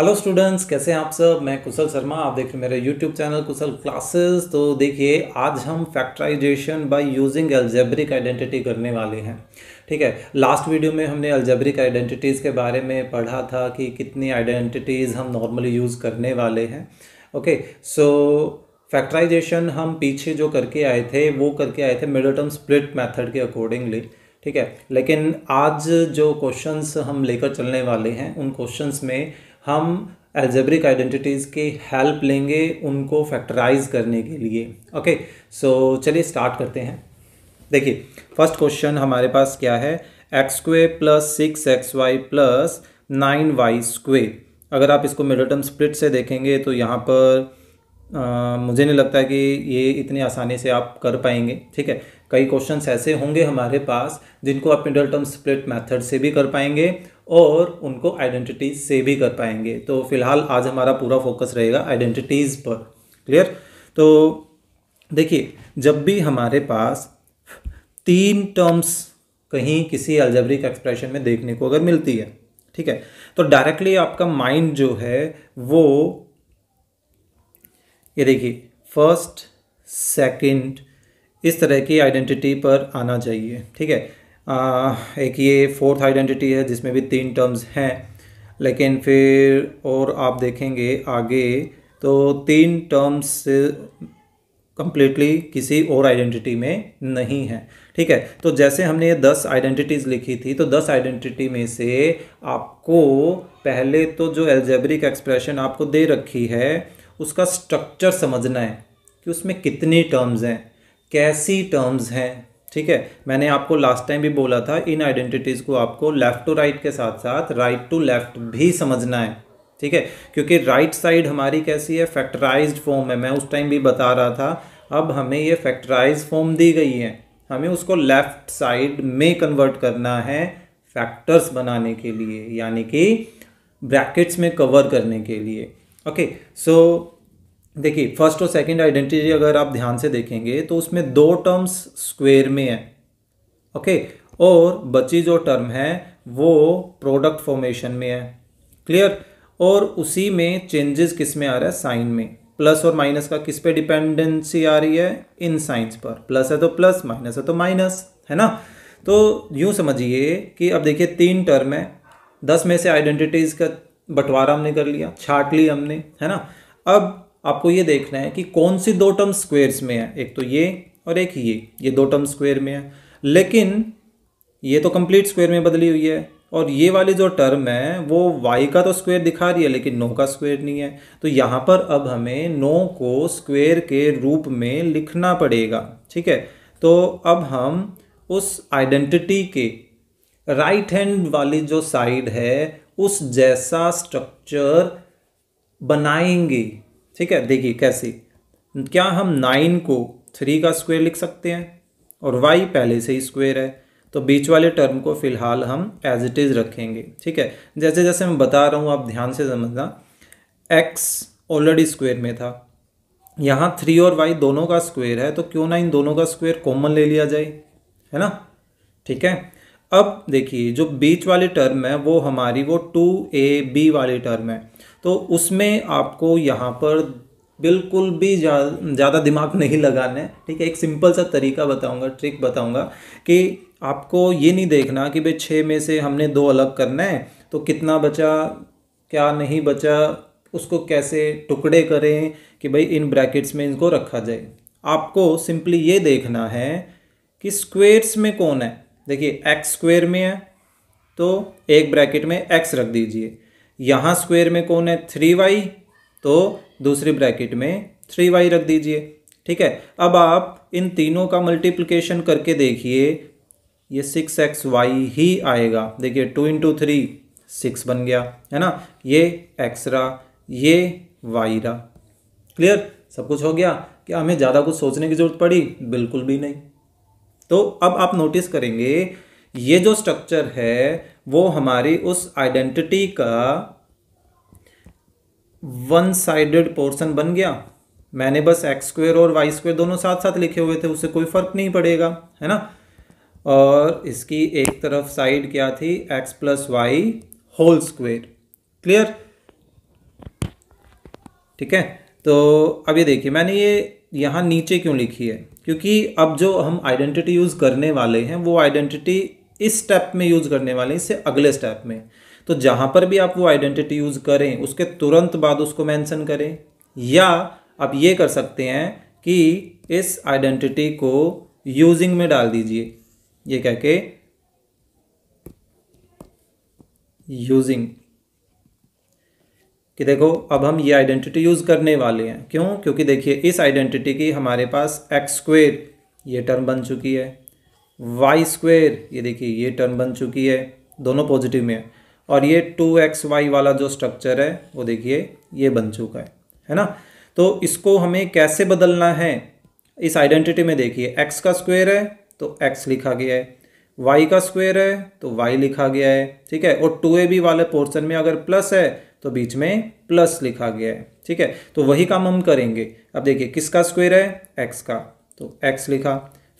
hello students कैसे हैं आप सब मैं कुशल शर्मा आप देख रहे हैं मेरे यूट्यूब चैनल कुशल क्लासेस तो देखिए आज हम factorization by using algebraic identity करने वाले हैं ठीक है लास्ट वीडियो में हमने अल्जेब्रिक आइडेंटिटीज़ के बारे में पढ़ा था कि कितनी आइडेंटिटीज़ हम नॉर्मली यूज़ करने वाले हैं ओके सो फैक्ट्राइजेशन हम पीछे जो करके आए थे वो करके आए थे मिडल टर्म स्प्लिट मैथड के अकॉर्डिंगली ठीक है लेकिन आज जो क्वेश्चंस हम लेकर चलने वाले हैं उन क्वेश्चंस में हम एल्जेब्रिक आइडेंटिटीज़ की हेल्प लेंगे उनको फैक्टराइज करने के लिए ओके सो चलिए स्टार्ट करते हैं देखिए फर्स्ट क्वेश्चन हमारे पास क्या है x square plus six x y plus nine y square अगर आप इसको मिडल टर्म स्प्लिट से देखेंगे तो यहाँ पर आ, मुझे नहीं लगता कि ये इतनी आसानी से आप कर पाएंगे ठीक है कई क्वेश्चंस ऐसे होंगे हमारे पास जिनको आप मिडल टर्म स्प्लिट मेथड से भी कर पाएंगे और उनको आइडेंटिटीज से भी कर पाएंगे तो फिलहाल आज हमारा पूरा फोकस रहेगा आइडेंटिटीज़ पर क्लियर तो देखिए जब भी हमारे पास तीन टर्म्स कहीं किसी अल्जबरिक एक्सप्रेशन में देखने को अगर मिलती है ठीक है तो डायरेक्टली आपका माइंड जो है वो ये देखिए फर्स्ट सेकंड इस तरह की आइडेंटिटी पर आना चाहिए ठीक है एक ये फोर्थ आइडेंटिटी है जिसमें भी तीन टर्म्स हैं लेकिन फिर और आप देखेंगे आगे तो तीन टर्म्स कंप्लीटली किसी और आइडेंटिटी में नहीं है ठीक है तो जैसे हमने ये दस आइडेंटिटीज़ लिखी थी तो दस आइडेंटिटी में से आपको पहले तो जो एल्जेब्रिक एक्सप्रेशन आपको दे रखी है उसका स्ट्रक्चर समझना है कि उसमें कितनी टर्म्स हैं कैसी टर्म्स हैं ठीक है मैंने आपको लास्ट टाइम भी बोला था इन आइडेंटिटीज़ को आपको लेफ़्ट टू राइट के साथ साथ राइट टू लेफ़्ट भी समझना है ठीक है क्योंकि राइट साइड हमारी कैसी है फैक्टराइज फॉर्म है मैं उस टाइम भी बता रहा था अब हमें ये फैक्टराइज फॉर्म दी गई है हमें उसको लेफ़्ट साइड में कन्वर्ट करना है फैक्टर्स बनाने के लिए यानी कि ब्रैकेट्स में कवर करने के लिए ओके सो देखिए फर्स्ट और सेकंड आइडेंटिटी अगर आप ध्यान से देखेंगे तो उसमें दो टर्म्स स्क्वेयर में है ओके और बची जो टर्म है वो प्रोडक्ट फॉर्मेशन में है क्लियर और उसी में चेंजेस किस में आ रहा है साइन में प्लस और माइनस का किस पे डिपेंडेंसी आ रही है इन साइंस पर प्लस है तो प्लस माइनस है तो माइनस है ना तो यूँ समझिए कि अब देखिए तीन टर्म है दस में से आइडेंटिटीज़ का बंटवारा हमने कर लिया छाट ली हमने है ना अब आपको ये देखना है कि कौन सी दो टर्म स्क्वेयर्स में है एक तो ये और एक ये ये दो टर्म स्क्वेयर में है लेकिन ये तो कंप्लीट स्क्वेयर में बदली हुई है और ये वाली जो टर्म है वो वाई का तो स्क्वेयर दिखा रही है लेकिन नो का स्क्वेयर नहीं है तो यहाँ पर अब हमें नो को स्क्वेयर के रूप में लिखना पड़ेगा ठीक है तो अब हम उस आइडेंटिटी के राइट हैंड वाली जो साइड है उस जैसा स्ट्रक्चर बनाएंगे ठीक है देखिए कैसे क्या हम नाइन को थ्री का स्क्वायर लिख सकते हैं और वाई पहले से ही स्क्वायर है तो बीच वाले टर्म को फिलहाल हम एज इट इज़ रखेंगे ठीक है जैसे जैसे मैं बता रहा हूँ आप ध्यान से समझना एक्स ऑलरेडी स्क्वायर में था यहाँ थ्री और वाई दोनों का स्क्वायर है तो क्यों ना इन दोनों का स्क्वायर कॉमन ले लिया जाए है ना ठीक है अब देखिए जो बीच वाले टर्म है वो हमारी वो टू ए बी वाली टर्म है तो उसमें आपको यहाँ पर बिल्कुल भी ज़्यादा जा, दिमाग नहीं लगाना है ठीक है एक सिंपल सा तरीका बताऊँगा ट्रिक बताऊँगा कि आपको ये नहीं देखना कि भाई छः में से हमने दो अलग करना है तो कितना बचा क्या नहीं बचा उसको कैसे टुकड़े करें कि भाई इन ब्रैकेट्स में इनको रखा जाए आपको सिंपली ये देखना है कि स्क्वेयर्स में कौन है देखिए एक्स स्क्वेयर में है तो एक ब्रैकेट में एक्स रख दीजिए यहाँ स्क्वेयर में कौन है थ्री वाई तो दूसरी ब्रैकेट में थ्री वाई रख दीजिए ठीक है अब आप इन तीनों का मल्टीप्लिकेशन करके देखिए ये सिक्स एक्स वाई ही आएगा देखिए टू इंटू थ्री सिक्स बन गया है ना ये एक्स रहा ये वाई रहा क्लियर सब कुछ हो गया क्या हमें ज़्यादा कुछ सोचने की ज़रूरत पड़ी बिल्कुल भी नहीं तो अब आप नोटिस करेंगे ये जो स्ट्रक्चर है वो हमारी उस आइडेंटिटी का वन साइडेड पोर्शन बन गया मैंने बस एक्स स्क्वेयर और वाई स्क्वेयर दोनों साथ साथ लिखे हुए थे उससे कोई फर्क नहीं पड़ेगा है ना और इसकी एक तरफ साइड क्या थी x plus y whole square clear ठीक है तो अब ये देखिए मैंने ये यहाँ नीचे क्यों लिखी है क्योंकि अब जो हम आइडेंटिटी यूज़ करने वाले हैं वो आइडेंटिटी इस स्टेप में यूज़ करने वाले हैं इससे अगले स्टेप में तो जहां पर भी आप वो आइडेंटिटी यूज़ करें उसके तुरंत बाद उसको मेंशन करें या आप ये कर सकते हैं कि इस आइडेंटिटी को यूजिंग में डाल दीजिए ये कह के यूजिंग कि देखो अब हम ये आइडेंटिटी यूज़ करने वाले हैं क्यों क्योंकि देखिए इस आइडेंटिटी की हमारे पास एक्स स्क्वेर ये टर्म बन चुकी है वाई स्क्वेर ये देखिए ये टर्म बन चुकी है दोनों पॉजिटिव में है और ये टू एक्स वाई वाला जो स्ट्रक्चर है वो देखिए ये बन चुका है है ना तो इसको हमें कैसे बदलना है इस आइडेंटिटी में देखिए एक्स का स्क्वेयर है तो एक्स लिखा गया है वाई का स्क्वेयर है तो वाई लिखा गया है ठीक है और टू ए बी वाले पोर्सन में अगर प्लस है तो बीच में प्लस लिखा गया है ठीक है तो वही काम हम करेंगे अब देखिए किसका स्क्वायर है एक्स का तो एक्स लिखा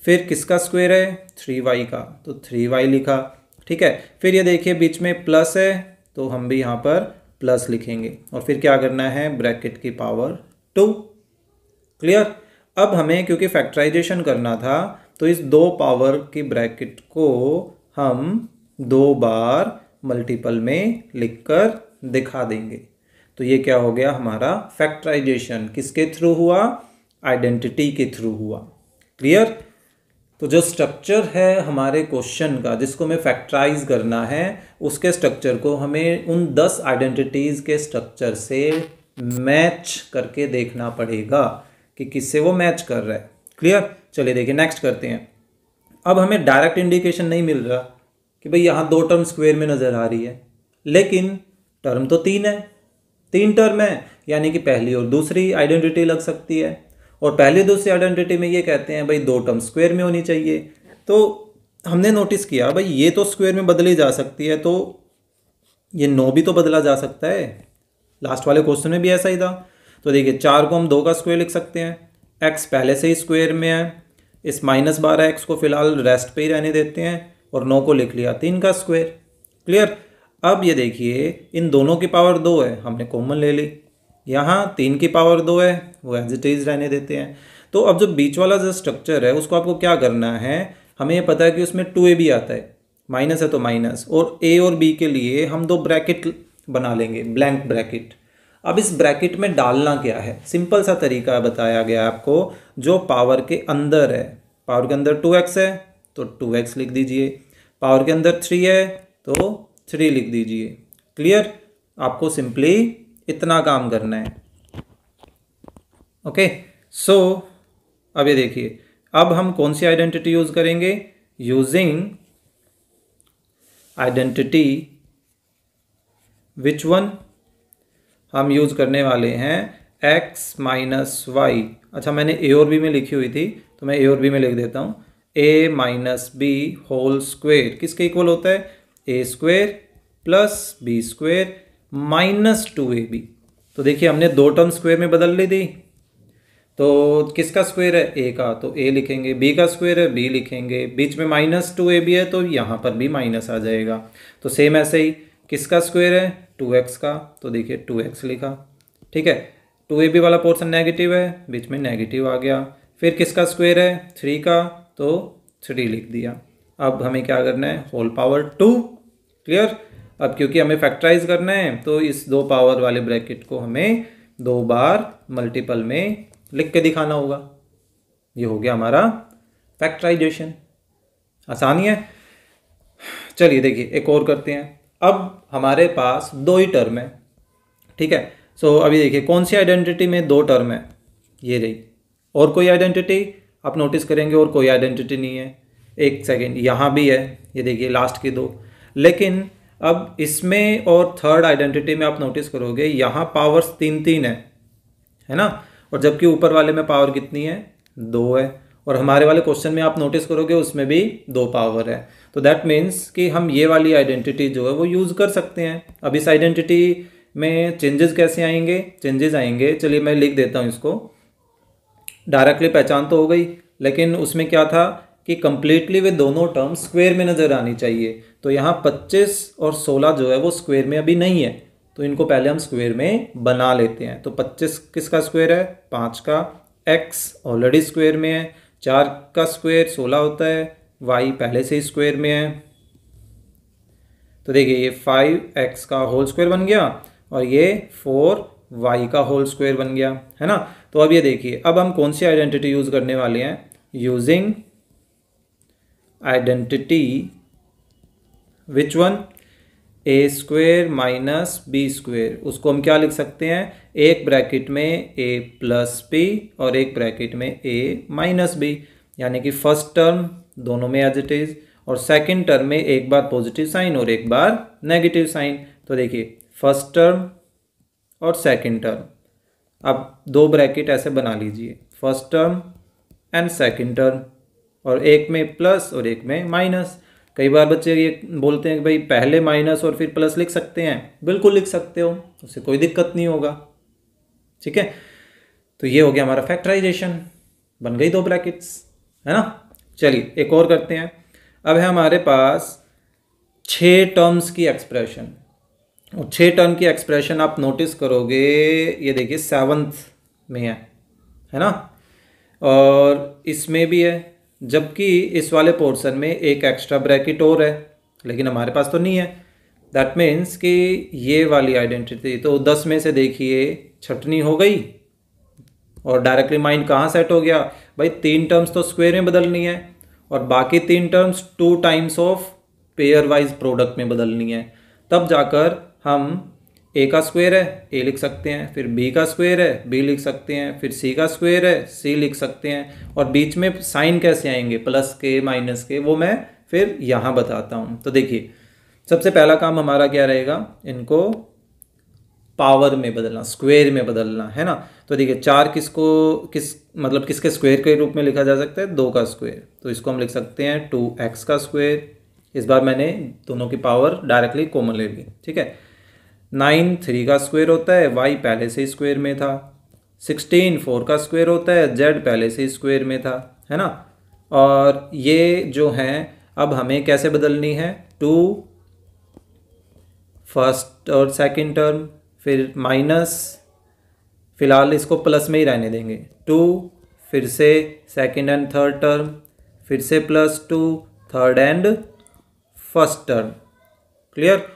फिर किसका स्क्वायर है थ्री वाई का तो थ्री वाई लिखा ठीक है फिर ये देखिए बीच में प्लस है तो हम भी यहाँ पर प्लस लिखेंगे और फिर क्या करना है ब्रैकेट की पावर टू क्लियर अब हमें क्योंकि फैक्टराइजेशन करना था तो इस दो पावर की ब्रैकेट को हम दो बार मल्टीपल में लिख कर दिखा देंगे तो ये क्या हो गया हमारा फैक्टराइजेशन किसके थ्रू हुआ आइडेंटिटी के थ्रू हुआ क्लियर तो जो स्ट्रक्चर है हमारे क्वेश्चन का जिसको हमें फैक्टराइज करना है उसके स्ट्रक्चर को हमें उन दस आइडेंटिटीज़ के स्ट्रक्चर से मैच करके देखना पड़ेगा कि किससे वो मैच कर रहा है क्लियर चलिए देखिए नेक्स्ट करते हैं अब हमें डायरेक्ट इंडिकेशन नहीं मिल रहा कि भाई यहाँ दो टर्म स्क्वेयर में नज़र आ रही है लेकिन टर्म तो तीन है तीन टर्म है यानी कि पहली और दूसरी आइडेंटिटी लग सकती है और पहली दूसरी आइडेंटिटी में ये कहते हैं भाई दो टर्म स्क्वेयर में होनी चाहिए तो हमने नोटिस किया भाई ये तो स्क्वेयर में बदली जा सकती है तो ये नौ भी तो बदला जा सकता है लास्ट वाले क्वेश्चन में भी ऐसा ही था तो देखिए चार को हम दो का स्क्वेयर लिख सकते हैं एक्स पहले से ही स्क्वेयर में है इस माइनस बारह एक्स को फिलहाल रेस्ट पे ही रहने देते हैं और नौ को लिख लिया तीन का स्क्वायर क्लियर अब ये देखिए इन दोनों की पावर दो है हमने कॉमन ले ली यहाँ तीन की पावर दो है वो एज इट इज़ रहने देते हैं तो अब जो बीच वाला जो स्ट्रक्चर है उसको आपको क्या करना है हमें ये पता है कि उसमें टू ए भी आता है माइनस है तो माइनस और ए और बी के लिए हम दो ब्रैकेट बना लेंगे ब्लैंक ब्रैकेट अब इस ब्रैकेट में डालना क्या है सिंपल सा तरीका बताया गया आपको जो पावर के अंदर है पावर के अंदर टू एक्स है तो टू एक्स लिख दीजिए पावर के अंदर थ्री है तो थ्री लिख दीजिए क्लियर आपको सिंपली इतना काम करना है ओके सो अब ये देखिए अब हम कौन सी आइडेंटिटी यूज़ करेंगे यूजिंग आइडेंटिटी विच वन हम यूज़ करने वाले हैं एक्स माइनस वाई अच्छा मैंने ए और बी में लिखी हुई थी तो मैं ए और बी में लिख देता हूँ a minus b whole square किसके इक्वल होता है a square plus b square minus two a b तो देखिए हमने दो टर्म स्क्वेयर में बदल ली थी तो किसका स्क्वेयर है ए का तो ए लिखेंगे बी का स्क्वेयर है बी लिखेंगे बीच में माइनस टू ए बी है तो यहाँ पर भी माइनस आ जाएगा तो सेम ऐसे ही किसका स्क्वेयर है टू एक्स का तो देखिए टू एक्स लिखा ठीक है टू ए बी वाला पोर्सन नेगेटिव है बीच में नेगेटिव आ गया फिर किसका स्क्वेयर है थ्री का तो थ्री लिख दिया अब हमें क्या करना है होल पावर टू क्लियर अब क्योंकि हमें फैक्टराइज करना है तो इस दो पावर वाले ब्रैकेट को हमें दो बार मल्टीपल में लिख के दिखाना होगा ये हो गया हमारा फैक्टराइजेशन आसानी है चलिए देखिए एक और करते हैं अब हमारे पास दो ही टर्म है ठीक है सो so, अभी देखिए कौन सी आइडेंटिटी में दो टर्म है ये रही और कोई आइडेंटिटी आप नोटिस करेंगे और कोई आइडेंटिटी नहीं है एक सेकेंड यहाँ भी है ये देखिए लास्ट की दो लेकिन अब इसमें और थर्ड आइडेंटिटी में आप नोटिस करोगे यहाँ पावर्स तीन तीन है है ना और जबकि ऊपर वाले में पावर कितनी है दो है और हमारे वाले क्वेश्चन में आप नोटिस करोगे उसमें भी दो पावर है तो दैट मीन्स कि हम ये वाली आइडेंटिटी जो है वो यूज़ कर सकते हैं अब इस आइडेंटिटी में चेंजेस कैसे आएंगे चेंजेस आएंगे चलिए मैं लिख देता हूँ इसको डायरेक्टली पहचान तो हो गई लेकिन उसमें क्या था कि कम्प्लीटली वे दोनों टर्म स्क्वेयर में नज़र आनी चाहिए तो यहाँ 25 और 16 जो है वो स्क्वेयर में अभी नहीं है तो इनको पहले हम स्क्वेयर में बना लेते हैं तो 25 किसका स्क्वेयर है पाँच का एक्स ऑलरेडी स्क्वेयर में है चार का स्क्वेयर सोलह होता है वाई पहले से ही स्क्वेयर में है तो देखिए ये फाइव एक्स का होल स्क्वेयर बन गया और ये फोर वाई का होल स्क्वेयर बन गया है ना तो अब ये देखिए अब हम कौन सी आइडेंटिटी यूज़ करने वाले हैं using identity which one a square minus b square उसको हम क्या लिख सकते हैं एक ब्रैकेट में ए प्लस बी और एक ब्रैकेट में ए माइनस बी यानी कि फर्स्ट टर्म दोनों में एज इट इज़ और सेकंड टर्म में एक बार पॉजिटिव साइन और एक बार नेगेटिव साइन तो देखिए फर्स्ट टर्म और सेकंड टर्म आप दो ब्रैकेट ऐसे बना लीजिए first term and second term और एक में प्लस और एक में माइनस कई बार बच्चे ये बोलते हैं कि भाई पहले माइनस और फिर प्लस लिख सकते हैं बिल्कुल लिख सकते हो उससे कोई दिक्कत नहीं होगा ठीक है तो ये हो गया हमारा फैक्टराइजेशन बन गई दो ब्रैकेट्स है ना चलिए एक और करते हैं अब है हमारे पास छः टर्म्स की एक्सप्रेशन छः टर्म की एक्सप्रेशन आप नोटिस करोगे ये देखिए सेवन्थ में है है ना और इसमें भी है जबकि इस वाले पोर्शन में एक एक्स्ट्रा ब्रैकेट और है लेकिन हमारे पास तो नहीं है दैट मीन्स कि ये वाली आइडेंटिटी तो दस में से देखिए छटनी हो गई और डायरेक्टली माइंड कहाँ सेट हो गया भाई तीन टर्म्स तो स्क्वेयर में बदलनी है और बाकी तीन terms two times of pairwise product में बदलनी है तब जाकर हम ए का स्क्वायर है ए लिख सकते हैं फिर बी का स्क्वायर है बी लिख सकते हैं फिर सी का स्क्वायर है सी लिख सकते हैं और बीच में साइन कैसे आएंगे प्लस के माइनस के वो मैं फिर यहाँ बताता हूँ तो देखिए सबसे पहला काम हमारा क्या रहेगा इनको पावर में बदलना स्क्वायर में बदलना है ना तो देखिए चार किसको किस मतलब किसके स्क्वायर के रूप में लिखा जा सकता है दो का स्क्वायर तो इसको हम लिख सकते हैं टू एक्स का स्क्वायर इस बार मैंने दोनों की पावर डायरेक्टली कॉमन ले ली ठीक है नाइन थ्री का स्क्वायर होता है वाई पहले से स्क्वायर में था सिक्सटीन फोर का स्क्वायर होता है जेड पहले से स्क्वायर में था है ना और ये जो हैं अब हमें कैसे बदलनी है टू फर्स्ट और सेकंड टर्म फिर माइनस फिलहाल इसको प्लस में ही रहने देंगे टू फिर से सेकंड एंड थर्ड टर्म फिर से plus two third and first term clear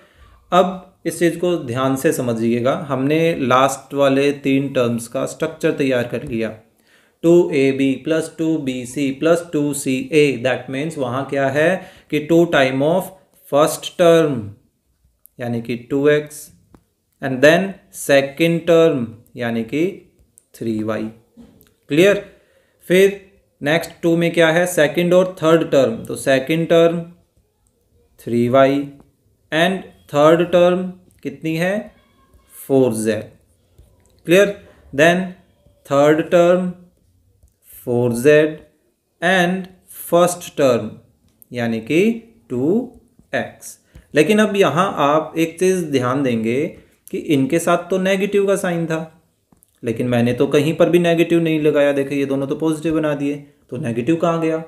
अब इस चीज़ को ध्यान से समझिएगा हमने लास्ट वाले तीन टर्म्स का स्ट्रक्चर तैयार कर लिया two a b plus two b c plus two c a that means वहाँ क्या है कि two time of first term यानी कि two x and then second term यानी कि थ्री वाई क्लियर फिर नेक्स्ट टू में क्या है सेकेंड और थर्ड टर्म तो second term three y and third term कितनी है four z clear then third term four z and first term यानी कि टू एक्स लेकिन अब यहाँ आप एक चीज़ ध्यान देंगे कि इनके साथ तो नेगेटिव का साइन था लेकिन मैंने तो कहीं पर भी नेगेटिव नहीं लगाया देखे ये दोनों तो पॉजिटिव बना दिए तो नेगेटिव कहाँ गया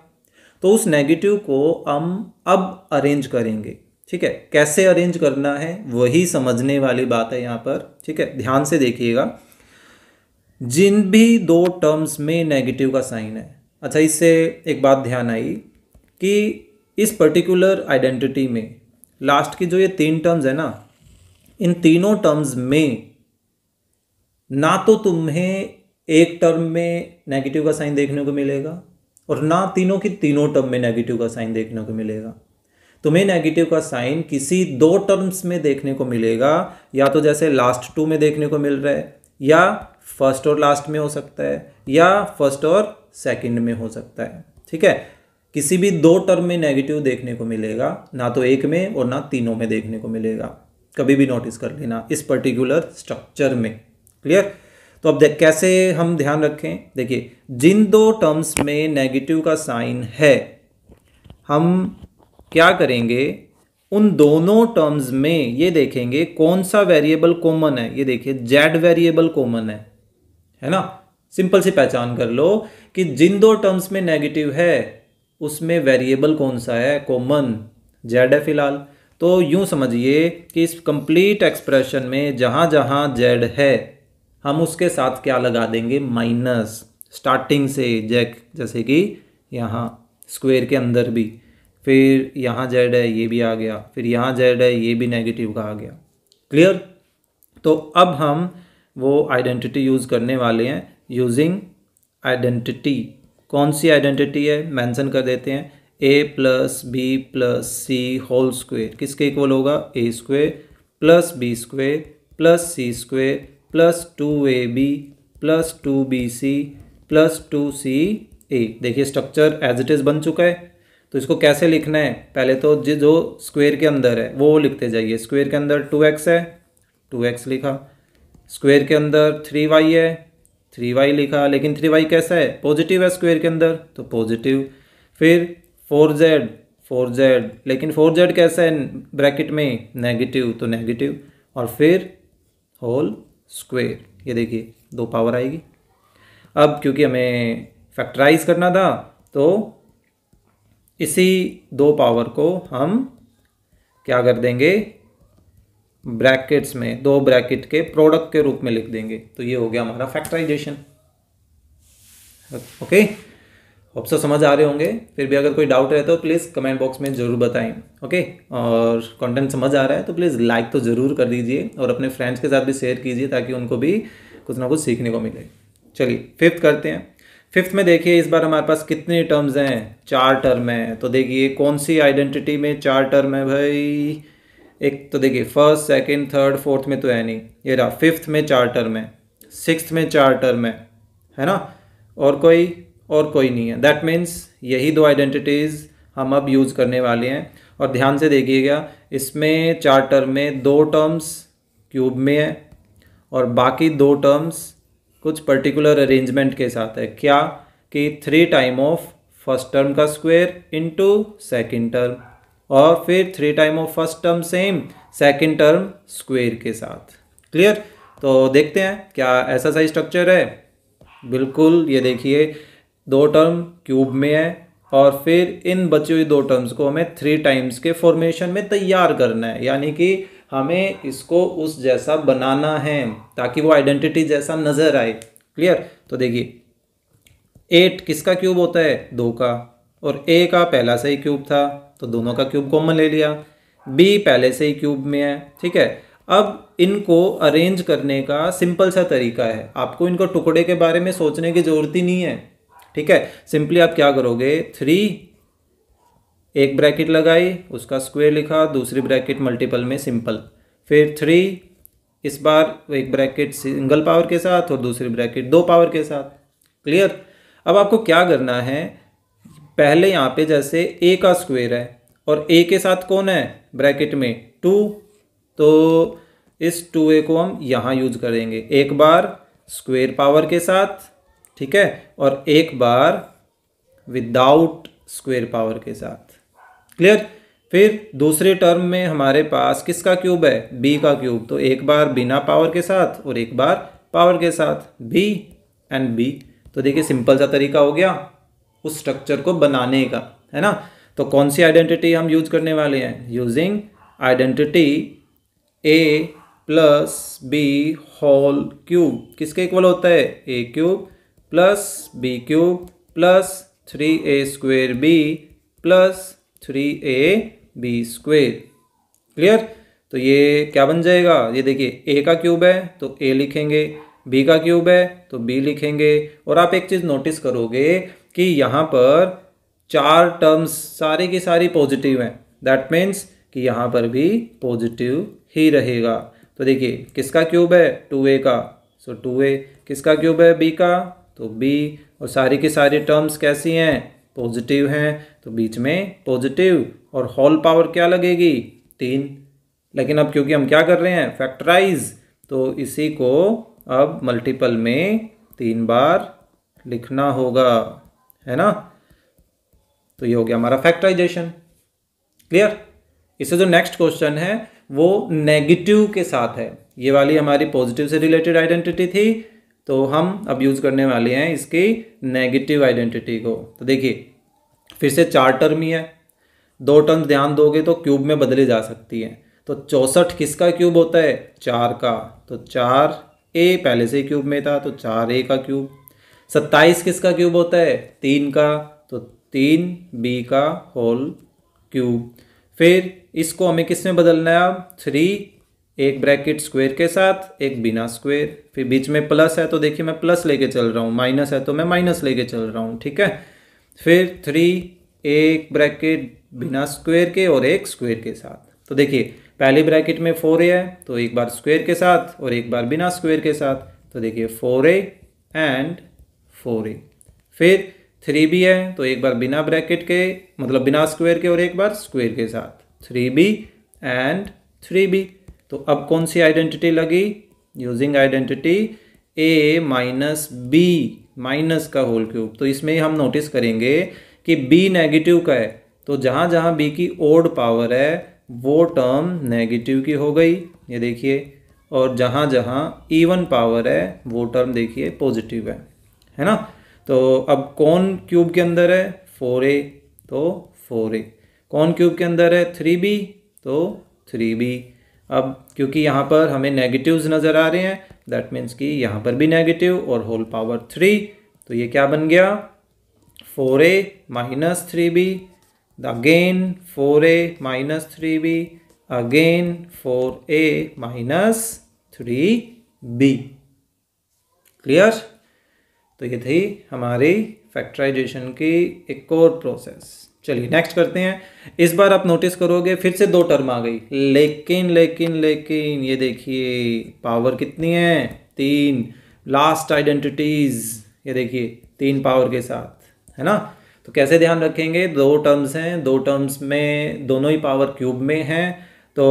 तो उस नेगेटिव को हम अब अरेंज करेंगे ठीक है कैसे अरेंज करना है वही समझने वाली बात है यहाँ पर ठीक है ध्यान से देखिएगा जिन भी दो टर्म्स में नेगेटिव का साइन है अच्छा इससे एक बात ध्यान आई कि इस पर्टिकुलर आइडेंटिटी में लास्ट की जो ये तीन टर्म्स है ना इन तीनों टर्म्स में ना तो तुम्हें एक टर्म में नेगेटिव का साइन देखने को मिलेगा और ना तीनों की तीनों टर्म में नेगेटिव का साइन देखने को मिलेगा तुम्हें नेगेटिव का साइन किसी दो टर्म्स में देखने को मिलेगा या तो जैसे लास्ट टू में देखने को मिल रहा है या फर्स्ट और लास्ट में हो सकता है या फर्स्ट और सेकंड में हो सकता है ठीक है किसी भी दो टर्म में नेगेटिव देखने को मिलेगा ना तो एक में और ना तीनों में देखने को मिलेगा कभी भी नोटिस कर लेना इस पर्टिकुलर स्ट्रक्चर में क्लियर तो अब देख कैसे हम ध्यान रखें देखिए जिन दो टर्म्स में नेगेटिव का साइन है हम क्या करेंगे उन दोनों टर्म्स में ये देखेंगे कौन सा वेरिएबल कॉमन है ये देखिए जेड वेरिएबल कॉमन है है ना सिंपल सी पहचान कर लो कि जिन दो टर्म्स में नेगेटिव है उसमें वेरिएबल कौन सा है कॉमन जेड है फिलहाल तो यूं समझिए कि इस कंप्लीट एक्सप्रेशन में जहां जहां जेड है हम उसके साथ क्या लगा देंगे माइनस स्टार्टिंग से जैक जैसे कि यहाँ स्क्वेयर के अंदर भी फिर यहाँ जेड है ये भी आ गया फिर यहाँ जेड है ये भी नेगेटिव का आ गया क्लियर तो अब हम वो आइडेंटिटी यूज़ करने वाले हैं यूजिंग आइडेंटिटी कौन सी आइडेंटिटी है मेंशन कर देते हैं a plus b plus c whole square किसके इक्वल होगा a square plus b square plus c square plus two a b plus two b c plus two c a देखिए structure as it is बन चुका है तो इसको कैसे लिखना है पहले तो जो स्क्वेयर के अंदर है वो लिखते जाइए स्क्वेयर के अंदर टू एक्स है टू एक्स लिखा स्क्वेयर के अंदर थ्री वाई है थ्री वाई लिखा लेकिन थ्री वाई कैसा है पॉजिटिव है स्क्वेयर के अंदर तो पॉजिटिव फिर फोर जेड फोर जेड लेकिन फोर जेड कैसा है ब्रैकेट में नेगेटिव तो नेगेटिव और फिर होल स्क्वेयर ये देखिए दो पावर आएगी अब क्योंकि हमें फैक्टराइज करना था तो इसी दो पावर को हम क्या कर देंगे ब्रैकेट्स में दो ब्रैकेट के प्रोडक्ट के रूप में लिख देंगे तो ये हो गया हमारा फैक्टराइजेशन ओके अब सो समझ आ रहे होंगे फिर भी अगर कोई डाउट रहता हो प्लीज़ कमेंट बॉक्स में ज़रूर बताएं ओके और कंटेंट समझ आ रहा है तो प्लीज़ लाइक तो ज़रूर कर दीजिए और अपने फ्रेंड्स के साथ भी शेयर कीजिए ताकि उनको भी कुछ ना कुछ सीखने को मिले चलिए फिफ्थ करते हैं फिफ्थ में देखिए इस बार हमारे पास कितने टर्म्स हैं चार टर्म हैं तो देखिए कौन सी आइडेंटिटी में चार टर्म है भाई एक तो देखिए फर्स्ट सेकंड थर्ड फोर्थ में तो है नहीं ये रहा फिफ्थ में चार टर्म है सिक्स में चार टर्म है है ना और कोई और कोई नहीं है दैट मीन्स यही दो आइडेंटिटीज़ हम अब यूज़ करने वाले हैं और ध्यान से देखिएगा इसमें चार टर्म में दो टर्म्स क्यूब में है और बाकी दो टर्म्स कुछ पर्टिकुलर अरेंजमेंट के साथ है क्या कि three time of first term का स्क्वायर इंटू सेकेंड टर्म और फिर three time of first term same second term square के साथ क्लियर तो देखते हैं क्या ऐसा सही स्ट्रक्चर है बिल्कुल ये देखिए दो टर्म क्यूब में है और फिर इन बची हुई दो टर्म्स को हमें थ्री टाइम्स के फॉर्मेशन में तैयार करना है यानी कि हमें इसको उस जैसा बनाना है ताकि वो आइडेंटिटी जैसा नज़र आए क्लियर तो देखिए एट किसका क्यूब होता है दो का और ए का पहला से ही क्यूब था तो दोनों का क्यूब कॉमन ले लिया बी पहले से ही क्यूब में है ठीक है अब इनको अरेंज करने का सिंपल सा तरीका है आपको इनको टुकड़े के बारे में सोचने की ज़रूरत ही नहीं है ठीक है सिंपली आप क्या करोगे थ्री एक ब्रैकेट लगाई उसका स्क्वेयर लिखा दूसरी ब्रैकेट मल्टीपल में सिंपल फिर थ्री इस बार एक ब्रैकेट सिंगल पावर के साथ और दूसरी ब्रैकेट दो पावर के साथ क्लियर अब आपको क्या करना है पहले यहाँ पे जैसे ए का स्क्वेयर है और ए के साथ कौन है ब्रैकेट में टू तो इस टू ए को हम यहाँ यूज करेंगे एक बार स्क्वेयर पावर के साथ ठीक है और एक बार विदाउट स्क्वेयर पावर के साथ क्लियर फिर दूसरे टर्म में हमारे पास किसका क्यूब है बी का क्यूब तो एक बार बिना पावर के साथ और एक बार पावर के साथ बी एंड बी तो देखिए सिंपल सा तरीका हो गया उस स्ट्रक्चर को बनाने का है ना तो कौन सी आइडेंटिटी हम यूज करने वाले हैं using identity a plus b whole cube किसके इक्वल होता है a cube plus B cube plus three a square b plus three a b square clear तो ये क्या बन जाएगा ये देखिए ए का क्यूब है तो ए लिखेंगे बी का क्यूब है तो बी लिखेंगे और आप एक चीज़ नोटिस करोगे कि यहाँ पर चार टर्म्स सारी की सारी पॉजिटिव हैं दैट मीन्स कि यहाँ पर भी पॉजिटिव ही रहेगा तो देखिए किसका क्यूब है टू ए का सो टू ए किसका क्यूब है बी का तो बी और सारी की सारी टर्म्स कैसी हैं पॉजिटिव हैं तो बीच में पॉजिटिव और हॉल पावर क्या लगेगी तीन लेकिन अब क्योंकि हम क्या कर रहे हैं फैक्टराइज तो इसी को अब मल्टीपल में तीन बार लिखना होगा है ना तो ये हो गया हमारा फैक्टराइजेशन क्लियर इससे जो नेक्स्ट क्वेश्चन है वो नेगेटिव के साथ है ये वाली हमारी पॉजिटिव से रिलेटेड आइडेंटिटी थी तो हम अब यूज़ करने वाले हैं इसकी नेगेटिव आइडेंटिटी को तो देखिए फिर से चार टर्म ही है दो टर्म ध्यान दोगे तो क्यूब में बदली जा सकती है तो चौंसठ किसका क्यूब होता है चार का तो चार ए पहले से क्यूब में था तो चार ए का क्यूब सत्ताईस किसका क्यूब होता है तीन का तो तीन बी का होल क्यूब फिर इसको हमें किस में बदलना है अब थ्री एक ब्रैकेट स्क्वायर के साथ एक बिना स्क्वायर फिर बीच में प्लस है तो देखिए मैं प्लस लेके चल रहा हूँ माइनस है तो मैं माइनस लेके चल रहा हूँ ठीक है फिर थ्री एक ब्रैकेट बिना स्क्वायर के और एक स्क्वायर के साथ तो देखिए पहली ब्रैकेट में फोर ए है तो एक बार स्क्वायर के साथ और एक बार बिना स्क्वायर के साथ तो देखिए four a and four a फिर थ्री बी है तो एक बार बिना ब्रैकेट के मतलब बिना स्क्वायर के और एक बार स्क्वायर के साथ three b and three b तो अब कौन सी आइडेंटिटी लगी using identity a minus b minus का होल क्यूब तो इसमें हम नोटिस करेंगे कि बी नेगेटिव का है तो जहाँ जहाँ बी की ओड पावर है वो टर्म नेगेटिव की हो गई ये देखिए और जहाँ जहाँ इवन पावर है वो टर्म देखिए पॉजिटिव है है ना तो अब कौन क्यूब के अंदर है फोर ए तो फोर ए कौन क्यूब के अंदर है थ्री बी तो थ्री बी अब क्योंकि यहाँ पर हमें नेगेटिव्स नज़र आ रहे हैं दैट मीन्स कि यहाँ पर भी नेगेटिव और होल पावर थ्री तो ये क्या बन गया four a minus three b again four a minus three b again four a minus three b clear तो ये थी हमारी फैक्टराइजेशन की एक और प्रोसेस चलिए नेक्स्ट करते हैं इस बार आप नोटिस करोगे फिर से दो टर्म आ गई लेकिन लेकिन लेकिन ये देखिए पावर कितनी है तीन लास्ट आइडेंटिटीज ये देखिए तीन पावर के साथ है ना तो कैसे ध्यान रखेंगे दो टर्म्स हैं दो टर्म्स में दोनों ही पावर क्यूब में हैं तो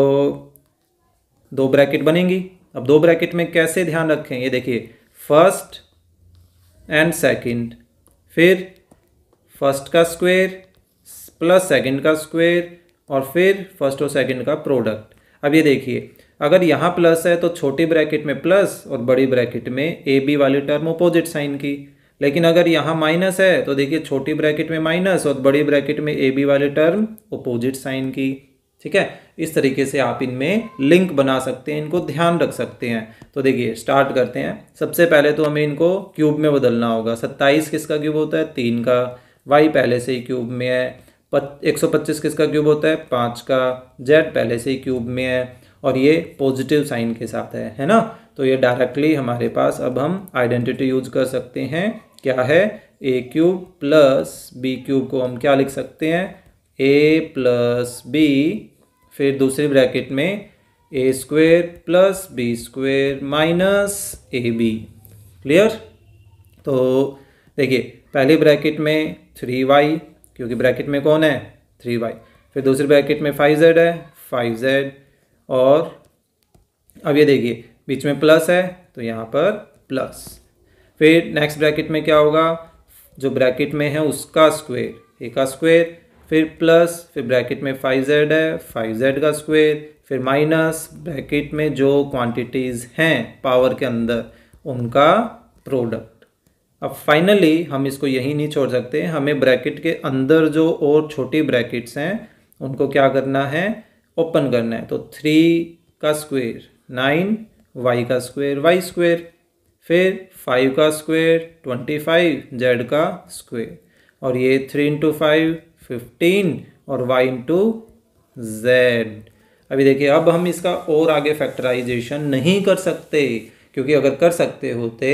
दो ब्रैकेट बनेंगी अब दो ब्रैकेट में कैसे ध्यान रखें ये देखिए फर्स्ट एंड सेकंड फिर फर्स्ट का स्क्वायर प्लस सेकंड का स्क्वायर और फिर फर्स्ट और सेकंड का प्रोडक्ट अब ये देखिए अगर यहाँ प्लस है तो छोटी ब्रैकेट में प्लस और बड़ी ब्रैकेट में ए बी वाली टर्म अपोजिट साइन की लेकिन अगर यहाँ माइनस है तो देखिए छोटी ब्रैकेट में माइनस और बड़ी ब्रैकेट में ए बी वाली टर्म अपोजिट साइन की ठीक है इस तरीके से आप इनमें लिंक बना सकते हैं इनको ध्यान रख सकते हैं तो देखिए स्टार्ट करते हैं सबसे पहले तो हमें इनको क्यूब में बदलना होगा सत्ताईस किसका क्यूब होता है तीन का वाई पहले से ही क्यूब में है एक सौ पच्चीस किसका क्यूब होता है पाँच का जेड पहले से ही क्यूब में है और ये पॉजिटिव साइन के साथ है है ना तो ये डायरेक्टली हमारे पास अब हम आइडेंटिटी यूज कर सकते हैं क्या है a cube plus B cube को हम क्या लिख सकते हैं ए प्लस बी फिर दूसरी ब्रैकेट में a square plus b square minus a b clear तो देखिए पहले ब्रैकेट में थ्री वाई क्योंकि ब्रैकेट में कौन है थ्री वाई फिर दूसरे ब्रैकेट में फाइव जेड है फाइव जेड और अब ये देखिए बीच में प्लस है तो यहाँ पर प्लस फिर नेक्स्ट ब्रैकेट में क्या होगा जो ब्रैकेट में है उसका स्क्वेयर ए का स्क्वेयर फिर प्लस फिर ब्रैकेट में फाइव जेड है फाइव जेड का स्क्वेयर फिर माइनस ब्रैकेट में जो क्वांटिटीज़ हैं पावर के अंदर उनका प्रोडक्ट अब फाइनली हम इसको यहीं नहीं छोड़ सकते हमें ब्रैकेट के अंदर जो और छोटी ब्रैकेट्स हैं उनको क्या करना है ओपन करना है तो थ्री का स्क्वेयर नाइन वाई का स्क्वेयर वाई स्क्वेयर फिर फाइव का स्क्वेयर ट्वेंटी फाइव जेड का स्क्वेयर और ये थ्री इंटू फाइव फिफ्टीन और वाई इंटू जेड अभी देखिए अब हम इसका और आगे फैक्टराइजेशन नहीं कर सकते क्योंकि अगर कर सकते होते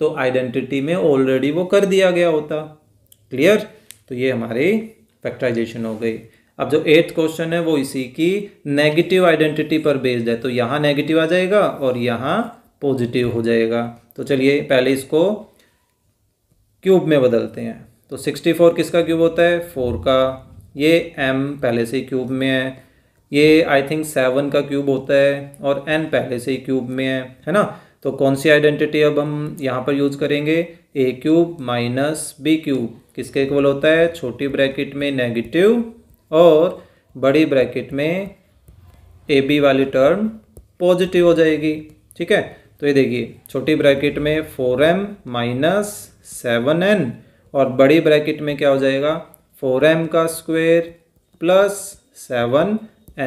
तो आइडेंटिटी में ऑलरेडी वो कर दिया गया होता क्लियर तो ये हमारी फैक्टराइजेशन हो गई अब जो एट्थ क्वेश्चन है वो इसी की नेगेटिव आइडेंटिटी पर बेस्ड है तो यहाँ नेगेटिव आ जाएगा और यहाँ पॉजिटिव हो जाएगा तो चलिए पहले इसको क्यूब में बदलते हैं तो सिक्सटी फोर किसका क्यूब होता है फोर का ये एम पहले से ही क्यूब में है ये आई थिंक सेवन का क्यूब होता है और एन पहले से ही क्यूब में है है ना तो कौन सी आइडेंटिटी अब हम यहाँ पर यूज़ करेंगे a cube minus b cube किसके इक्वल होता है छोटी ब्रैकेट में नेगेटिव और बड़ी ब्रैकेट में ए बी वाली टर्म पॉजिटिव हो जाएगी ठीक है तो ये देखिए छोटी ब्रैकेट में four M minus seven N और बड़ी ब्रैकेट में क्या हो जाएगा फोर एम का स्क्वेयर प्लस सेवन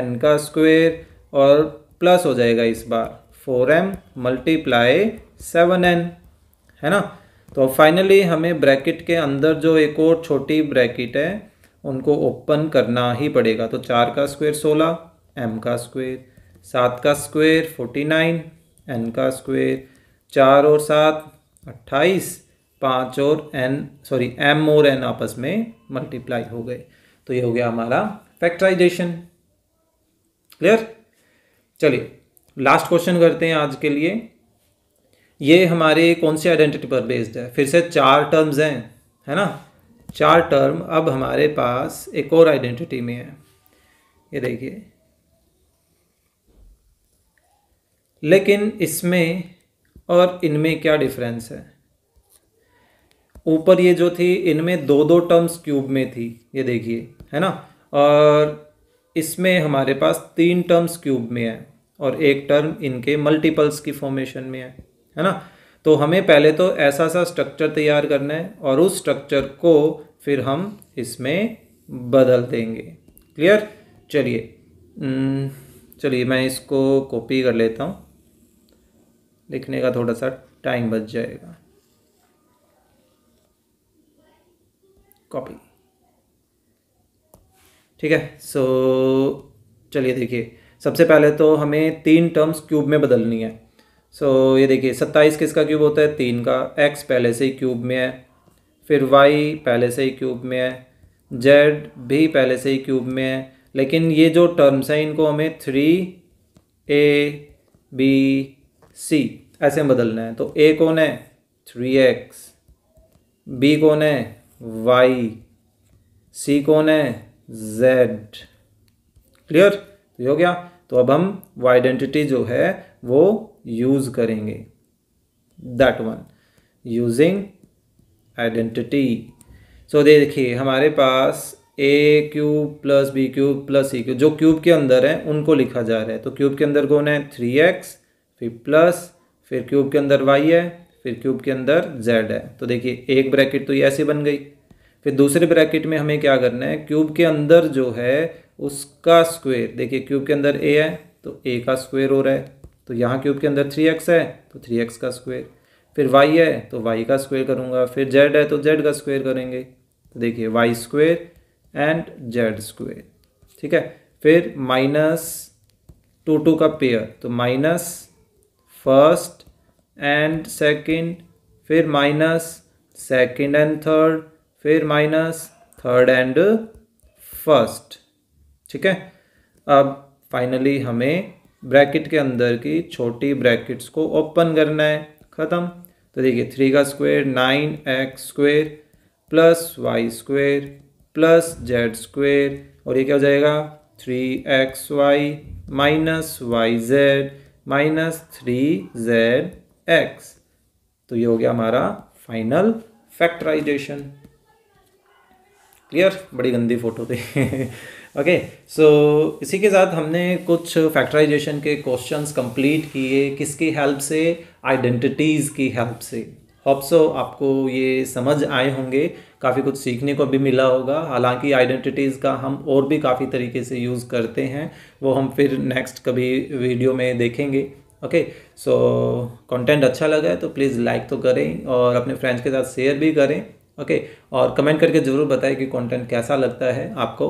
एन का स्क्वेयर और प्लस हो जाएगा इस बार four M multiply seven N है ना तो फाइनली हमें ब्रैकेट के अंदर जो एक और छोटी ब्रैकेट है उनको ओपन करना ही पड़ेगा तो चार का स्क्वायर सोलह एम का स्क्वायर सात का स्क्वायर फोर्टी नाइन एन का स्क्वायर चार और सात अट्ठाईस पाँच और एन सॉरी एम और एन आपस में मल्टीप्लाई हो गए तो ये हो गया हमारा फैक्ट्राइजेशन क्लियर चलिए लास्ट क्वेश्चन करते हैं आज के लिए ये हमारे कौन से आइडेंटिटी पर बेस्ड है फिर से चार टर्म्स हैं है ना चार टर्म अब हमारे पास एक और आइडेंटिटी में है ये देखिए लेकिन इसमें और इनमें क्या डिफरेंस है ऊपर ये जो थी इनमें दो दो टर्म्स क्यूब में थी ये देखिए है ना और इसमें हमारे पास तीन टर्म्स क्यूब में है और एक टर्म इनके मल्टीपल्स की फॉर्मेशन में है है ना तो हमें पहले तो ऐसा सा स्ट्रक्चर तैयार करना है और उस स्ट्रक्चर को फिर हम इसमें बदल देंगे क्लियर चलिए हम्म, चलिए मैं इसको कॉपी कर लेता हूँ लिखने का थोड़ा सा टाइम बच जाएगा कॉपी ठीक है सो so, चलिए देखिए सबसे पहले तो हमें तीन टर्म्स क्यूब में बदलनी है सो so, ये देखिए सत्ताईस किसका क्यूब होता है तीन का एक्स पहले से ही क्यूब में है फिर वाई पहले से ही क्यूब में है जेड भी पहले से ही क्यूब में है लेकिन ये जो टर्म्स हैं इनको हमें थ्री ए बी सी ऐसे में बदलना है तो ए कौन है थ्री एक्स बी कौन है वाई सी कौन है जेड क्लियर तो ये हो गया तो अब हम वो आइडेंटिटी जो है वो यूज़ करेंगे that one using identity so देखिए हमारे पास A cube plus B cube plus C cube जो क्यूब के अंदर है उनको लिखा जा रहा है तो क्यूब के अंदर कौन है थ्री एक्स फिर प्लस फिर क्यूब के अंदर वाई है फिर क्यूब के अंदर जेड है तो देखिए एक ब्रैकेट तो ये ऐसी बन गई फिर दूसरे ब्रैकेट में हमें क्या करना है क्यूब के अंदर जो है उसका स्क्वेयर देखिए क्यूब के अंदर ए है तो ए का स्क्वेयर हो रहा है तो यहाँ क्यूब के अंदर थ्री एक्स है तो थ्री एक्स का स्क्वेयर फिर वाई है तो वाई का स्क्वेयर करूँगा फिर जेड है तो जेड का स्क्वेयर करेंगे तो देखिए Y square and Z square ठीक है फिर माइनस टू टू का पेयर तो माइनस फर्स्ट एंड सेकेंड फिर माइनस सेकेंड एंड थर्ड फिर माइनस थर्ड एंड फर्स्ट ठीक है अब फाइनली हमें ब्रैकेट के अंदर की छोटी ब्रैकेट्स को ओपन करना है ख़त्म तो देखिए थ्री का square nine X square plus Y square plus Z square और ये क्या हो जाएगा three X Y minus Y Z minus three Z X तो ये हो गया हमारा फाइनल फैक्टराइजेशन क्लियर बड़ी गंदी फोटो थी ओके सो इसी के साथ हमने कुछ फैक्टराइजेशन के क्वेश्चंस कंप्लीट किए किसकी हेल्प से आइडेंटिटीज़ की हेल्प से होप्सो आपको ये समझ आए होंगे काफ़ी कुछ सीखने को भी मिला होगा हालांकि आइडेंटिटीज़ का हम और भी काफ़ी तरीके से यूज़ करते हैं वो हम फिर नेक्स्ट कभी वीडियो में देखेंगे ओके सो कंटेंट अच्छा लगा है तो प्लीज़ लाइक तो करें और अपने फ्रेंड्स के साथ शेयर भी करें ओके okay, और कमेंट करके ज़रूर बताएं कि कंटेंट कैसा लगता है आपको